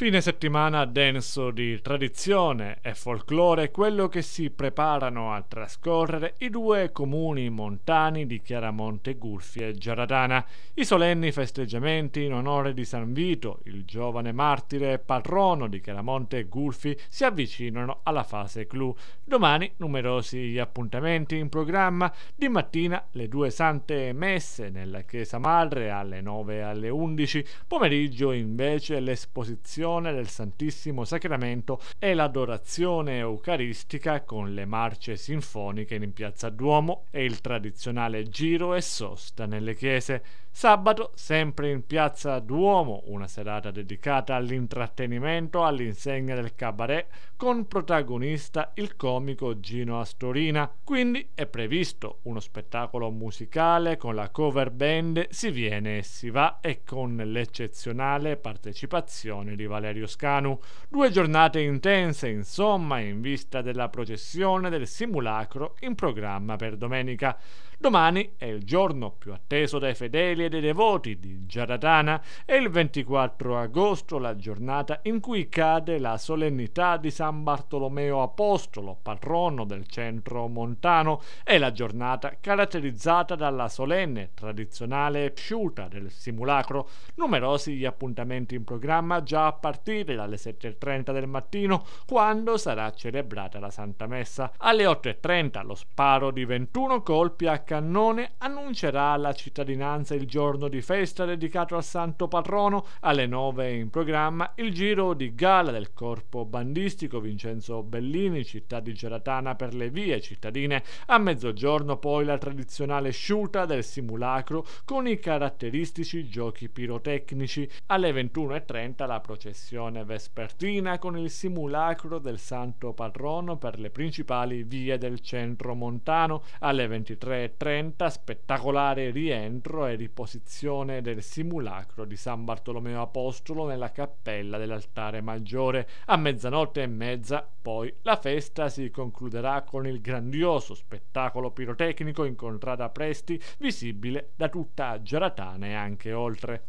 Fine settimana denso di tradizione e folklore, quello che si preparano a trascorrere i due comuni montani di Chiaramonte Gulfi e Giaradana. I solenni festeggiamenti in onore di San Vito, il giovane martire e patrono di Chiaramonte Gulfi, si avvicinano alla fase clou. Domani numerosi gli appuntamenti in programma, di mattina le due sante messe nella chiesa madre alle 9 e alle 11, pomeriggio invece l'esposizione celebrazione del Santissimo Sacramento e l'adorazione eucaristica con le marce sinfoniche in Piazza Duomo e il tradizionale giro e sosta nelle chiese. Sabato, sempre in Piazza Duomo, una serata dedicata all'intrattenimento all'insegna del cabaret con protagonista il comico Gino Astorina. Quindi è previsto uno spettacolo musicale con la cover band Si viene e si va e con l'eccezionale partecipazione di Valerio. Valerio Scanu. Due giornate intense, insomma, in vista della processione del simulacro in programma per domenica. Domani è il giorno più atteso dai fedeli e dai devoti di Giaratana e il 24 agosto la giornata in cui cade la solennità di San Bartolomeo Apostolo, patrono del centro montano, è la giornata caratterizzata dalla solenne, tradizionale e psciuta del simulacro, numerosi gli appuntamenti in programma già a partire dalle 7.30 del mattino quando sarà celebrata la Santa Messa. Alle 8.30 lo sparo di 21 colpi a cannone annuncerà alla cittadinanza il giorno di festa dedicato al Santo Patrono, alle 9 in programma il giro di gala del corpo bandistico Vincenzo Bellini, città di Geratana per le vie cittadine, a mezzogiorno poi la tradizionale sciuta del simulacro con i caratteristici giochi pirotecnici, alle 21.30 la processione processione vespertina con il simulacro del santo patrono per le principali vie del centro montano. Alle 23.30 spettacolare rientro e riposizione del simulacro di San Bartolomeo Apostolo nella cappella dell'altare maggiore. A mezzanotte e mezza poi la festa si concluderà con il grandioso spettacolo pirotecnico in contrada Presti, visibile da tutta Geratana e anche oltre.